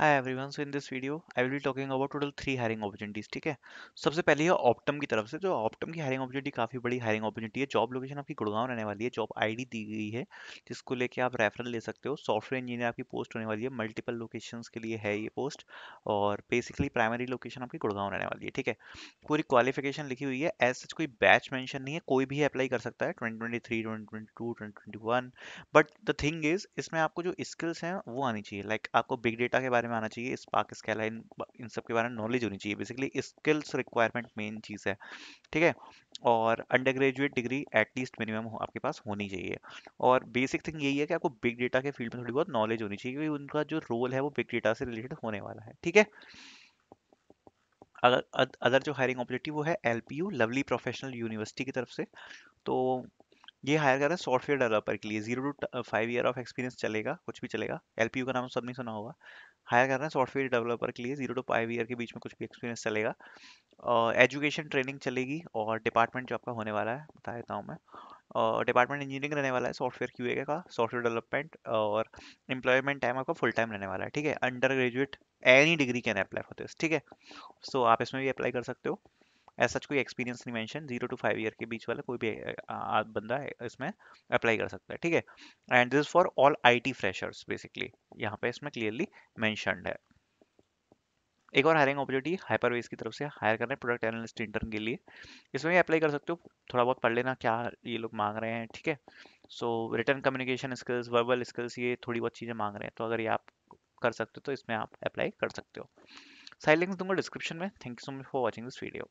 hi everyone so in this video I will be talking about total three hiring opportunities ठीक है सबसे पहले है ऑप्टम की तरफ से जो ऑप्टम की हायरिंग अपॉर्चुनिटी काफ़ी बड़ी हायरिंग अपॉर्चुनिटी है जॉब लोकेशन आपकी गुड़गांव रहने वाली है जॉब आईडी दी गई है जिसको लेके आप रेफरल ले सकते हो सॉफ्टवेयर इंजीनियर आपकी पोस्ट होने वाली है मल्टीपल लोकेशन के लिए है ये पोस्ट और बेसिकली प्राइमरी लोकेशन आपकी गुड़गांव रहने वाली है ठीक है पूरी क्वालिफिकेशन लिखी हुई है एज सच कोई बैच मैंशन नहीं है कोई भी अप्लाई कर सकता है twenty twenty three twenty twenty one but the thing is इसमें आपको जो स्किल्स हैं वो आनी चाहिए लाइक like, आपको बिग डेटा के बारे में में आना चाहिए स्पार्क स्केला इन इन सब के बारे में नॉलेज होनी चाहिए बेसिकली स्किल्स रिक्वायरमेंट मेन चीज़ है ठीक है और undergraduate degree at least minimum आपके पास होनी चाहिए और बेसिक थिंग यही है कि आपको बिग डेटा के फील्ड में थोड़ी बहुत नॉलेज होनी चाहिए क्योंकि उनका जो रोल है वो बिग डेटा से रिलेटेड होने वाला है ठीक है अगर अदर जो हायरिंग अपॉर्चुनिटी वो है L P U Lovely Professional University की तरफ से तो ये हायर कर रहे हैं सॉफ्टवेयर डेवलपर के लिए zero to five year of experience चलेगा कुछ भी चलेगा एल का नाम सबने सुना होगा हायर कर रहे हैं सॉफ्टवेयर डेवलपर के लिए जीरो टू फाइव ईयर के बीच में कुछ भी एक्सपीरियंस चलेगा एजुकेशन ट्रेनिंग चलेगी और डिपार्टमेंट जो आपका होने वाला है बता देता हूँ मैं और डिपार्टमेंट इंजीनियरिंग रहने वाला है सॉफ्टवेयर क्यू का सॉफ्टवेयर डेवलपमेंट और एम्प्लॉयमेंट टाइम आपका फुल टाइम रहने वाला है ठीक है undergraduate any degree can apply for this ठीक है सो आप इसमें भी अप्लाई कर सकते हो ऐसा सच कोई एक्सपीरियंस नहीं mention zero to five year के बीच वाला कोई भी बंदा इसमें अप्लाई कर सकता है ठीक है and this for all I T freshers basically यहाँ पे इसमें क्लियरली मैंशन है एक और हायरिंग अपॉर्चुनिटी हाइपरवेज की तरफ से हायर कर रहे हैं प्रोडक्ट एनालिस्ट इंटर्न के लिए इसमें भी अप्लाई कर सकते हो थोड़ा बहुत पढ़ लेना क्या ये लोग मांग रहे हैं ठीक है so written communication skills verbal skills ये थोड़ी बहुत चीज़ें मांग रहे हैं तो अगर ये आप कर सकते हो तो इसमें आप अप्लाई कर सकते हो साइड दूंगा डिस्क्रिप्शन में thank you so much for watching this video